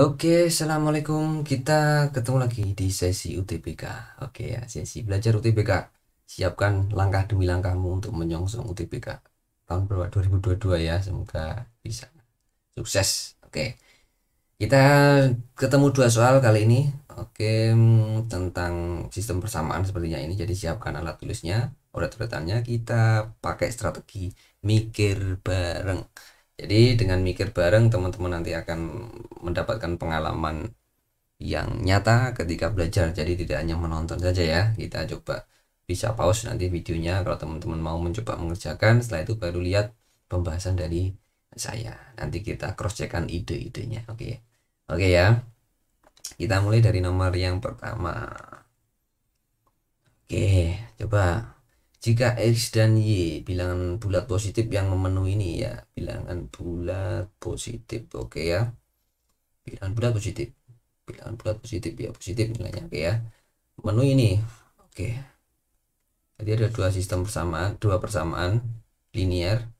Oke, Assalamualaikum. Kita ketemu lagi di sesi UTBK. Oke ya, sesi belajar UTBK. Siapkan langkah demi langkahmu untuk menyongsong UTBK. Tahun berapa? 2022 ya, semoga bisa. Sukses. Oke. Kita ketemu dua soal kali ini. Oke, mm, tentang sistem persamaan sepertinya ini. Jadi siapkan alat tulisnya, urat-uratannya. Kita pakai strategi mikir bareng. Jadi dengan mikir bareng teman-teman nanti akan mendapatkan pengalaman yang nyata ketika belajar. Jadi tidak hanya menonton saja ya. Kita coba bisa pause nanti videonya kalau teman-teman mau mencoba mengerjakan. Setelah itu baru lihat pembahasan dari saya. Nanti kita cross checkan ide-idenya. Oke. Oke ya. Kita mulai dari nomor yang pertama. Oke, coba jika X dan Y bilangan bulat positif yang memenuhi ini ya bilangan bulat positif oke okay ya bilangan bulat positif bilangan bulat positif ya positif nilainya oke okay ya memenuhi ini oke okay. jadi ada dua sistem persamaan dua persamaan linear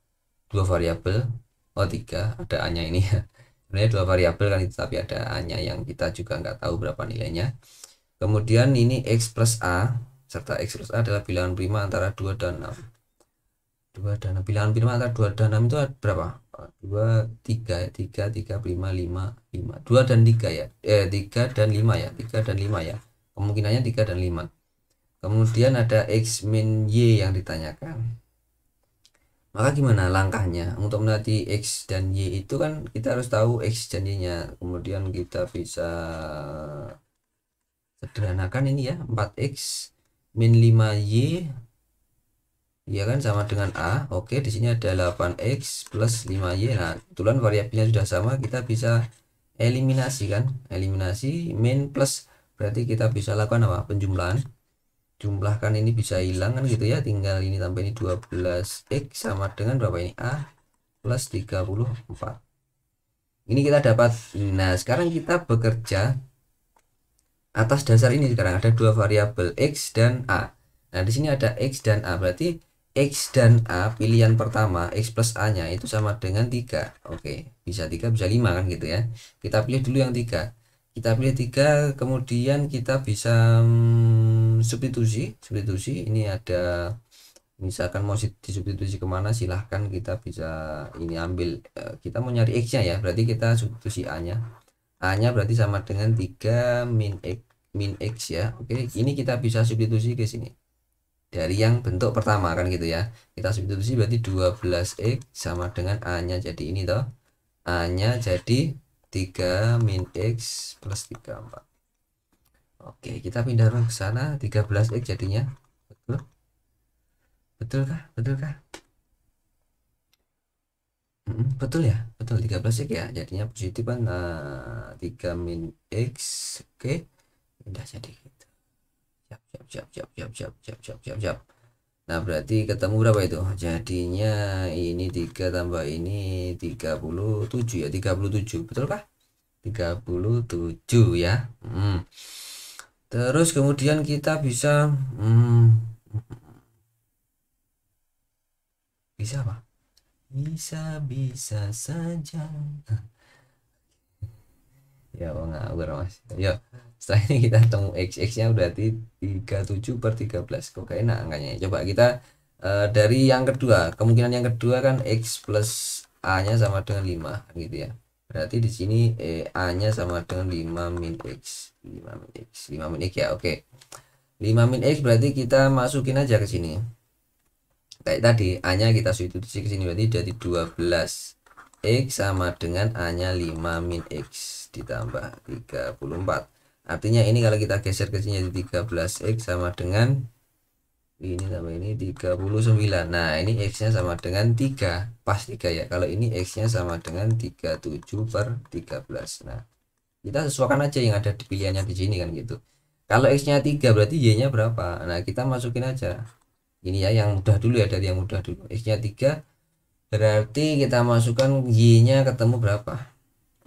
dua variabel oh tiga ada a ini ya sebenarnya dua variabel kan itu tapi ada a yang kita juga nggak tahu berapa nilainya kemudian ini x plus a serta X plus A adalah bilangan prima antara 2 dan 6 2 dan 6 bilangan prima antara 2 dan 6 itu berapa? 2, 3, 3, 3, prima, 5, 5 2 dan 3 ya eh, 3 dan 5 ya 3 dan 5 ya kemungkinannya 3 dan 5 kemudian ada X min Y yang ditanyakan maka gimana langkahnya untuk menanti X dan Y itu kan kita harus tahu X dan Y nya kemudian kita bisa sederhanakan ini ya 4X min 5y ya kan sama dengan a oke di sini ada 8x plus 5y nah kebetulan variabelnya sudah sama kita bisa eliminasi kan eliminasi min plus berarti kita bisa lakukan apa penjumlahan jumlahkan ini bisa hilang kan gitu ya tinggal ini tambah ini 12x sama dengan berapa ini a plus 34 ini kita dapat nah sekarang kita bekerja atas dasar ini sekarang ada dua variabel x dan a. Nah, di sini ada x dan a. Berarti x dan a pilihan pertama x plus a-nya itu sama dengan 3. Oke, bisa 3 bisa 5 kan gitu ya. Kita pilih dulu yang 3. Kita pilih 3 kemudian kita bisa mm, substitusi, substitusi ini ada misalkan mau disubstitusi kemana silahkan kita bisa ini ambil eh, kita mau nyari x nya ya berarti kita substitusi a nya A-nya berarti sama dengan 3 min X, min X ya. Oke, ini kita bisa substitusi ke sini. Dari yang bentuk pertama kan gitu ya. Kita substitusi berarti 12X sama dengan A-nya. Jadi ini toh. A-nya jadi 3 min X plus 34. Oke, kita pindah ke sana 13X jadinya. Betul? kah? Betul kah? Hmm, betul ya betul 13 x ya jadinya positif kan nah, 3 min x oke okay. udah jadi gitu siap siap siap siap siap siap siap siap siap siap nah berarti ketemu berapa itu jadinya ini 3 tambah ini 37 ya 37 betul kah? 37 ya hmm. terus kemudian kita bisa hmm, bisa apa bisa-bisa saja ah. ya nggak ngawur mas ya setelah ini kita temu x nya berarti 37 per 13 kok enak angkanya coba kita uh, dari yang kedua kemungkinan yang kedua kan x plus a nya sama dengan 5 gitu ya berarti di sini e, eh, a nya sama dengan 5 min x 5 min x 5 min x ya oke okay. 5 min x berarti kita masukin aja ke sini kayak tadi A nya kita substitusi ke sini berarti jadi 12 X sama dengan A nya 5 min X ditambah 34 artinya ini kalau kita geser ke sini jadi 13X sama dengan ini sama ini 39 nah ini X nya sama dengan 3 pas 3 ya kalau ini X nya sama dengan 37 per 13 nah kita sesuaikan aja yang ada di pilihannya di sini kan gitu kalau X nya 3 berarti Y nya berapa nah kita masukin aja ini ya yang mudah dulu ya dari yang mudah dulu x nya 3 berarti kita masukkan y nya ketemu berapa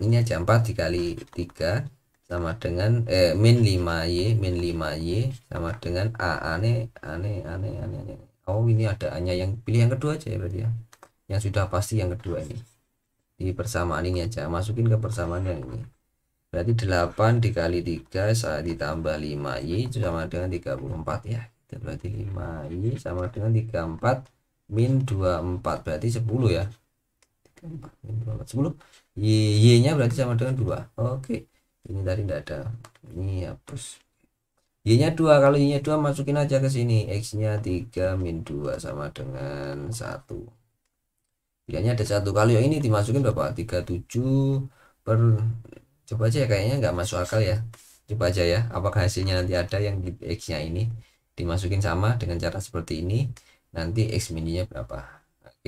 ini aja 4 dikali 3 sama dengan eh, min 5y min 5y sama dengan a aneh aneh aneh aneh, ane. oh ini ada hanya yang pilih yang kedua aja ya berarti ya yang sudah pasti yang kedua ini di persamaan ini aja masukin ke persamaan yang ini berarti 8 dikali 3 saat ditambah 5y itu sama dengan 34 ya 3 berarti 5 i sama dengan 34 min 24 berarti 10 ya 34 min 24 10 y, y nya berarti sama dengan 2 oke ini tadi tidak ada ini hapus y nya 2 kalau y nya 2 masukin aja ke sini x nya 3 min 2 sama dengan 1 pilihannya ada satu kali yang ini dimasukin berapa 37 per coba aja ya kayaknya nggak masuk akal ya coba aja ya apakah hasilnya nanti ada yang di x nya ini dimasukin sama dengan cara seperti ini nanti X mininya berapa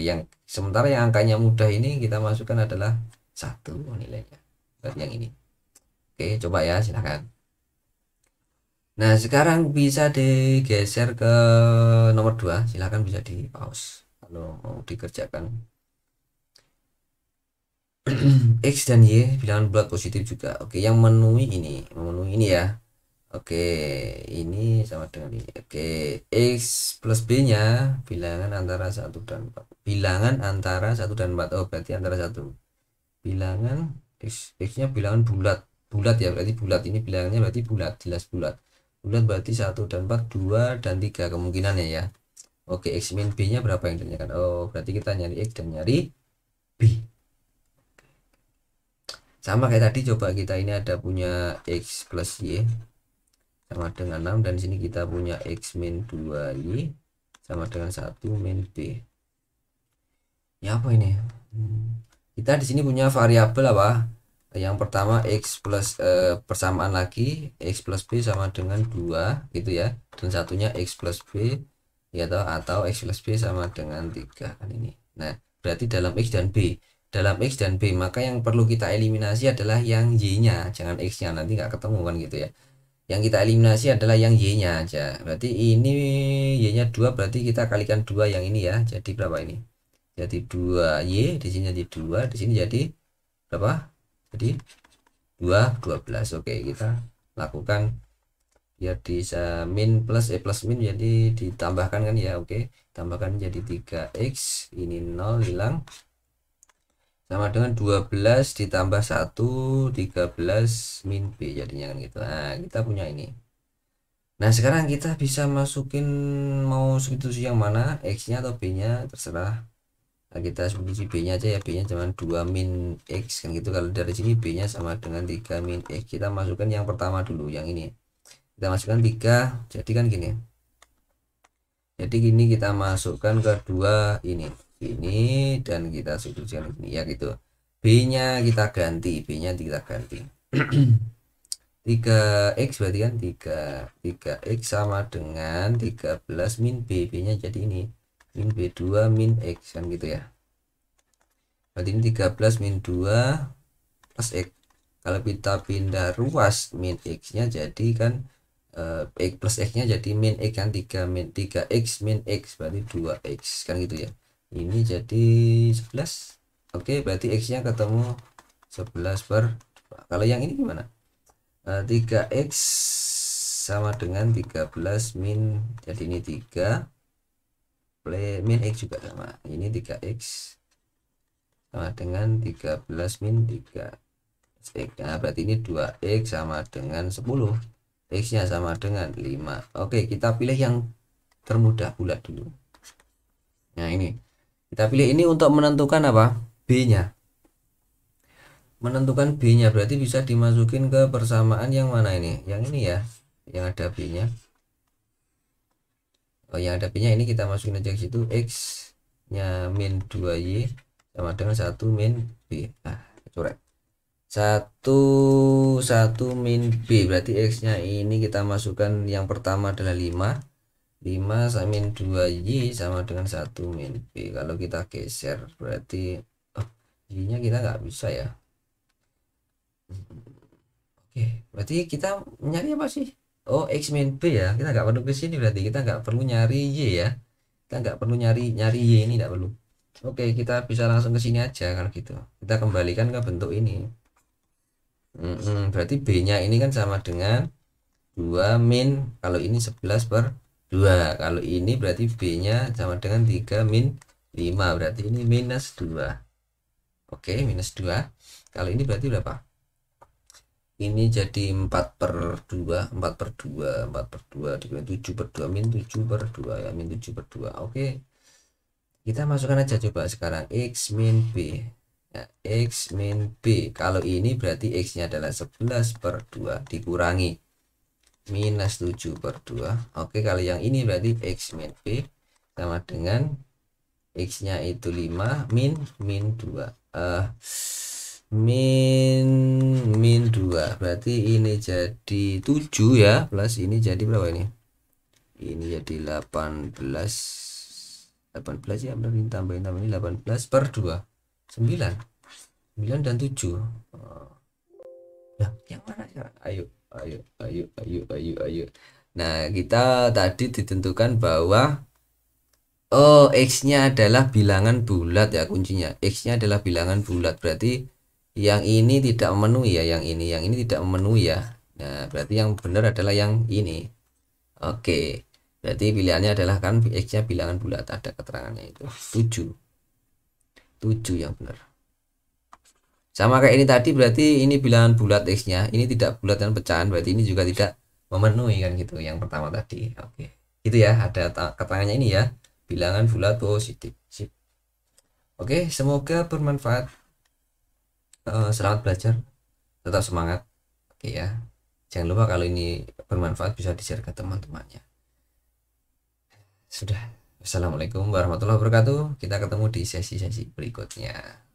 yang sementara yang angkanya mudah ini kita masukkan adalah satu nilainya berarti yang ini oke coba ya silahkan nah sekarang bisa digeser ke nomor 2 silahkan bisa di pause kalau mau dikerjakan X dan Y bilangan bulat positif juga oke yang memenuhi ini memenuhi ini ya Oke, ini sama dengan ini. Oke, X plus B-nya bilangan antara satu dan 4. Bilangan antara satu dan empat Oh, berarti antara satu Bilangan X, X-nya bilangan bulat. Bulat ya, berarti bulat. Ini bilangannya berarti bulat, jelas bulat. Bulat berarti satu dan empat dua dan tiga kemungkinannya ya. Oke, X min B-nya berapa yang ditanyakan? Oh, berarti kita nyari X dan nyari B sama kayak tadi coba kita ini ada punya x plus y sama dengan 6 dan sini kita punya X min 2Y sama dengan 1 min B ya apa ini hmm, kita di sini punya variabel apa yang pertama X plus e, persamaan lagi X plus B sama dengan 2 gitu ya dan satunya X plus B ya atau, atau X plus B sama dengan 3 kan ini nah berarti dalam X dan B dalam X dan B maka yang perlu kita eliminasi adalah yang Y nya jangan X nya nanti nggak ketemu kan gitu ya yang kita eliminasi adalah yang Y-nya aja. Berarti ini Y-nya 2 berarti kita kalikan 2 yang ini ya. Jadi berapa ini? Jadi 2Y, di sini jadi 2, di sini jadi berapa? Jadi 2 12. Oke, kita lakukan ya di min plus E plus min jadi ditambahkan kan ya. Oke, tambahkan jadi 3X, ini 0 hilang sama dengan 12 ditambah 1 13 min B jadinya kan gitu nah kita punya ini nah sekarang kita bisa masukin mau substitusi yang mana X nya atau B nya terserah nah, kita substitusi B nya aja ya B nya cuma 2 min X kan gitu kalau dari sini B nya sama dengan 3 min X kita masukkan yang pertama dulu yang ini kita masukkan 3 jadi kan gini jadi gini kita masukkan ke dua ini ini dan kita substitusikan ini ya gitu B nya kita ganti B nya kita ganti 3x berarti kan 3 3x sama dengan 13 min B B nya jadi ini min B2 min X kan gitu ya berarti ini 13 min 2 plus X kalau kita pindah ruas min X nya jadi kan eh, X plus X nya jadi min X kan 3 min 3X min X berarti 2X kan gitu ya ini jadi 11 oke berarti X nya ketemu 11 per kalau yang ini gimana uh, eh, 3X sama dengan 13 min jadi ini 3 play min X juga sama ini 3X sama dengan 13 min 3 X nah, berarti ini 2X sama dengan 10 X nya sama dengan 5 Oke kita pilih yang termudah bulat dulu nah ini kita pilih ini untuk menentukan apa B nya menentukan B nya berarti bisa dimasukin ke persamaan yang mana ini yang ini ya yang ada B nya oh yang ada B nya ini kita masukin aja ke situ X nya min 2Y sama dengan 1 min B ah coret 1 1 min B berarti X nya ini kita masukkan yang pertama adalah 5 5 min 2Y sama dengan 1 min B kalau kita geser berarti oh, Y nya kita nggak bisa ya oke berarti kita nyari apa sih oh X min B ya kita nggak perlu ke sini berarti kita nggak perlu nyari Y ya kita nggak perlu nyari nyari Y ini nggak perlu oke kita bisa langsung ke sini aja kalau gitu kita kembalikan ke bentuk ini mm -hmm, berarti B nya ini kan sama dengan 2 min kalau ini 11 per 2 kalau ini berarti B nya sama dengan 3 min 5 berarti ini minus 2 oke minus 2 kalau ini berarti berapa ini jadi 4 per 2 4 per 2 4 per 2 dikali 7 per 2 min 7 per 2 ya min 7 per 2 oke kita masukkan aja coba sekarang X min B ya, X min B kalau ini berarti X nya adalah 11 per 2 dikurangi minus 7 per 2 Oke kalau yang ini berarti X min P sama dengan X nya itu 5 min min 2 uh, eh, min min 2 berarti ini jadi 7 ya plus ini jadi berapa ini ini jadi 18 18 ya berarti tambahin tambahin 18 per 2 9 9 dan 7 uh, nah yang mana ya ayo ayo ayo ayo ayo ayo nah kita tadi ditentukan bahwa oh x-nya adalah bilangan bulat ya kuncinya x-nya adalah bilangan bulat berarti yang ini tidak memenuhi ya yang ini yang ini tidak memenuhi ya nah berarti yang benar adalah yang ini oke berarti pilihannya adalah kan x-nya bilangan bulat ada keterangannya itu 7 7 yang benar sama kayak ini tadi berarti ini bilangan bulat x nya ini tidak bulat dan pecahan berarti ini juga tidak memenuhi kan gitu yang pertama tadi oke itu gitu ya ada keterangannya ini ya bilangan bulat positif sip oke semoga bermanfaat eh, selamat belajar tetap semangat oke ya jangan lupa kalau ini bermanfaat bisa di share ke teman-temannya sudah Assalamualaikum warahmatullahi wabarakatuh. Kita ketemu di sesi-sesi berikutnya.